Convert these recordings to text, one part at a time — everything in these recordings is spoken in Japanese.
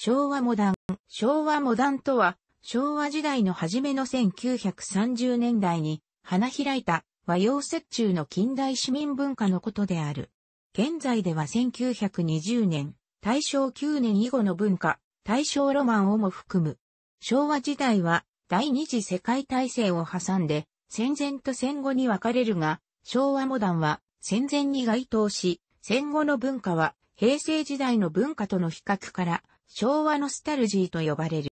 昭和モダン。昭和モダンとは、昭和時代の初めの1930年代に花開いた和洋折衷の近代市民文化のことである。現在では1920年、大正9年以後の文化、大正ロマンをも含む。昭和時代は第二次世界大戦を挟んで戦前と戦後に分かれるが、昭和モダンは戦前に該当し、戦後の文化は平成時代の文化との比較から昭和ノスタルジーと呼ばれる。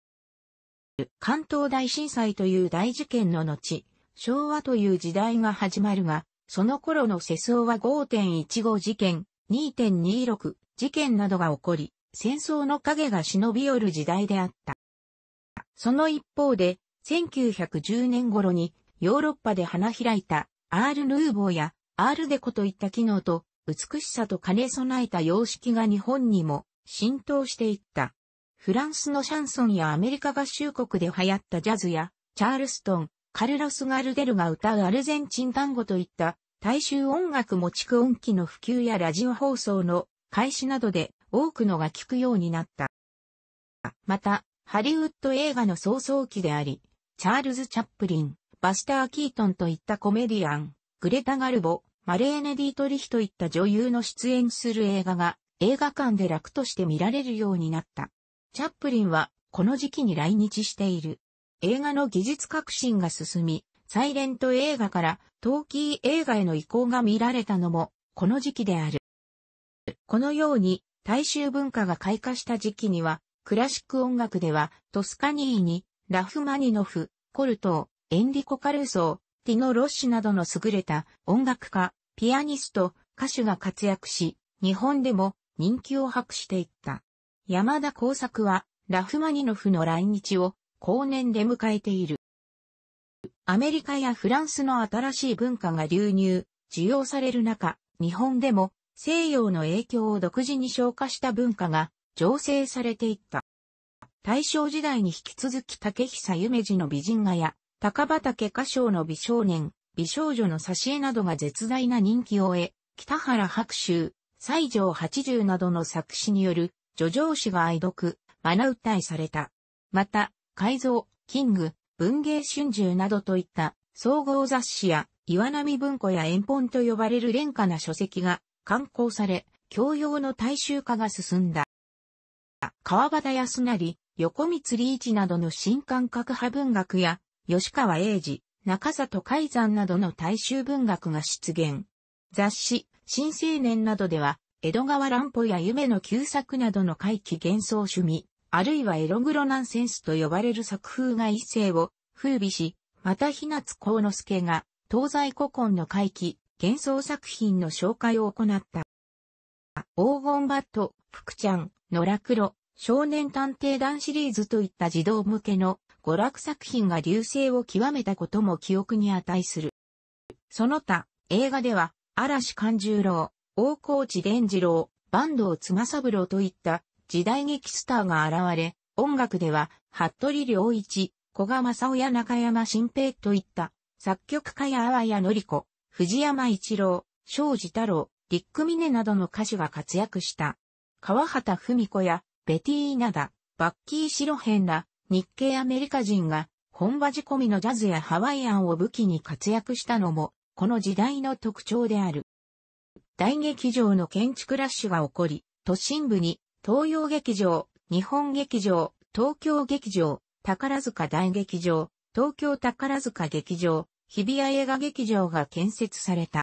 関東大震災という大事件の後、昭和という時代が始まるが、その頃の世相は5.15事件、2.26事件などが起こり、戦争の影が忍び寄る時代であった。その一方で、1910年頃にヨーロッパで花開いたアール・ヌーボーやアールデコといった機能と美しさと兼ね備えた様式が日本にも浸透していった。フランスのシャンソンやアメリカ合衆国で流行ったジャズや、チャールストン、カルロス・ガルデルが歌うアルゼンチン単語といった大衆音楽も蓄音機の普及やラジオ放送の開始などで多くのが聞くようになった。また、ハリウッド映画の早々期であり、チャールズ・チャップリン、バスター・キートンといったコメディアン、グレタ・ガルボ、マレーネ・ディートリヒといった女優の出演する映画が映画館で楽として見られるようになった。チャップリンはこの時期に来日している。映画の技術革新が進み、サイレント映画からトーキー映画への移行が見られたのもこの時期である。このように大衆文化が開花した時期にはクラシック音楽ではトスカニーニ、ラフマニノフ、コルトー、エンリコ・カルーソー、ティノ・ロッシュなどの優れた音楽家、ピアニスト、歌手が活躍し、日本でも人気を博していった。山田耕作は、ラフマニノフの来日を、後年で迎えている。アメリカやフランスの新しい文化が流入、需要される中、日本でも西洋の影響を独自に消化した文化が醸成されていった。大正時代に引き続き竹久夢二の美人画や、高畑歌唱の美少年、美少女の挿絵などが絶大な人気を得、北原白秋、西条八十などの作詞による、叙情詩が愛読、学歌いされた。また、改造、キング、文芸春秋などといった総合雑誌や岩波文庫や遠本と呼ばれる廉価な書籍が刊行され、教養の大衆化が進んだ。川端康成、横光理一などの新感覚派文学や、吉川英治、中里海山などの大衆文学が出現。雑誌、新青年などでは、江戸川乱歩や夢の旧作などの怪奇幻想趣味、あるいはエログロナンセンスと呼ばれる作風が一世を風靡し、また日夏光之助が東西古今の回帰、幻想作品の紹介を行った。黄金バット、福ちゃん、野楽黒、少年探偵団シリーズといった児童向けの娯楽作品が流星を極めたことも記憶に値する。その他、映画では嵐勘十郎、大河内伝次郎、坂東妻三郎といった時代劇スターが現れ、音楽では、服部良一、古賀正夫や中山新平といった作曲家や阿谷り子、藤山一郎、庄司太郎、リックミネなどの歌手が活躍した。川畑文子やベティーナダ、バッキー・シロヘンら日系アメリカ人が本場仕込みのジャズやハワイアンを武器に活躍したのもこの時代の特徴である。大劇場の建築ラッシュが起こり、都心部に東洋劇場、日本劇場、東京劇場、宝塚大劇場、東京宝塚劇場、日比谷映画劇場が建設された。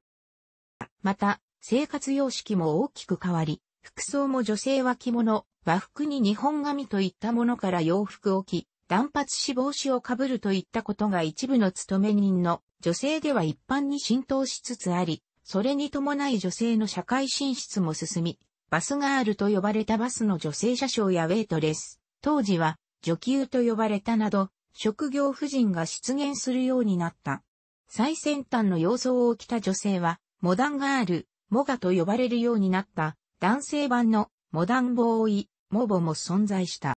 また、生活様式も大きく変わり、服装も女性は着物、和服に日本髪といったものから洋服を着、断髪死亡死をかぶるといったことが一部の勤め人の女性では一般に浸透しつつあり、それに伴い女性の社会進出も進み、バスガールと呼ばれたバスの女性車掌やウェイトレス、当時は女給と呼ばれたなど、職業婦人が出現するようになった。最先端の様相を着た女性は、モダンガール、モガと呼ばれるようになった、男性版のモダンボーイ、モボも存在した。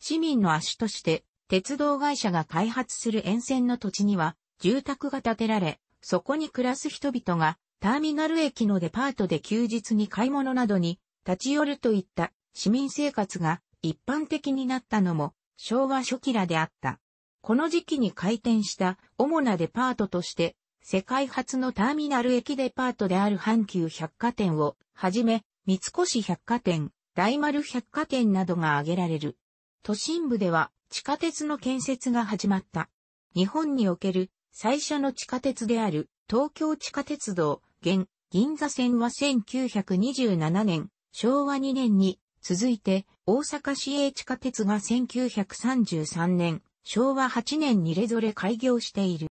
市民の足として、鉄道会社が開発する沿線の土地には、住宅が建てられ、そこに暮らす人々が、ターミナル駅のデパートで休日に買い物などに立ち寄るといった市民生活が一般的になったのも昭和初期らであった。この時期に開店した主なデパートとして世界初のターミナル駅デパートである阪急百貨店をはじめ三越百貨店、大丸百貨店などが挙げられる。都心部では地下鉄の建設が始まった。日本における最初の地下鉄である東京地下鉄道、現、銀座線は1927年、昭和2年に続いて大阪市営地下鉄が1933年、昭和8年にれぞれ開業している。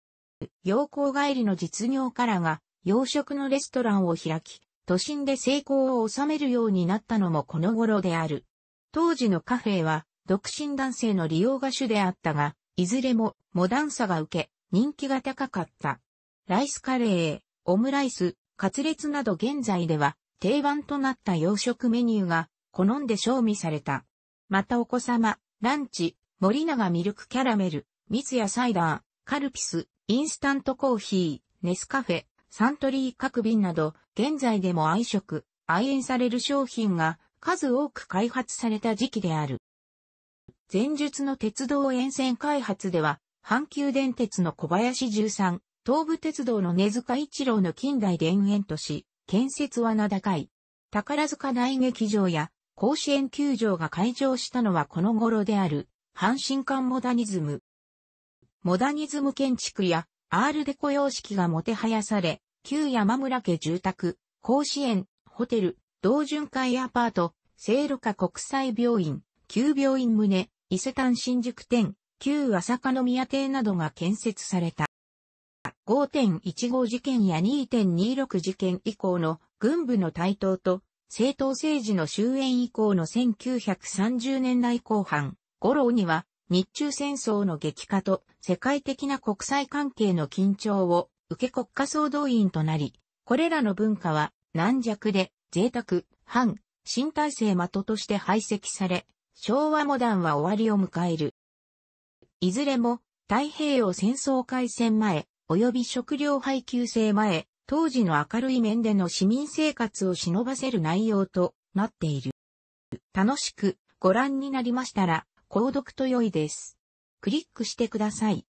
陽光帰りの実業家らが洋食のレストランを開き、都心で成功を収めるようになったのもこの頃である。当時のカフェは独身男性の利用が主であったが、いずれもモダンさが受け、人気が高かった。ライスカレー、オムライス、カツレツなど現在では定番となった洋食メニューが好んで賞味された。またお子様、ランチ、森永ミルクキャラメル、蜜やサイダー、カルピス、インスタントコーヒー、ネスカフェ、サントリー各便など、現在でも愛食、愛煙される商品が数多く開発された時期である。前述の鉄道沿線開発では、阪急電鉄の小林十三、東武鉄道の根塚一郎の近代田園都市、建設は名高い。宝塚大劇場や甲子園球場が開場したのはこの頃である、阪神館モダニズム。モダニズム建築やアールデコ様式がもてはやされ、旧山村家住宅、甲子園、ホテル、同巡会アパート、聖路加国際病院、旧病院棟、伊勢丹新宿店、旧朝霞宮邸などが建設された。5.15事件や2.26事件以降の軍部の台頭と政党政治の終焉以降の1930年代後半、五郎には日中戦争の激化と世界的な国際関係の緊張を受け国家総動員となり、これらの文化は軟弱で贅沢、反、新体制的として排斥され、昭和モダンは終わりを迎える。いずれも、太平洋戦争開戦前、及び食料配給制前、当時の明るい面での市民生活を忍ばせる内容となっている。楽しくご覧になりましたら、購読と良いです。クリックしてください。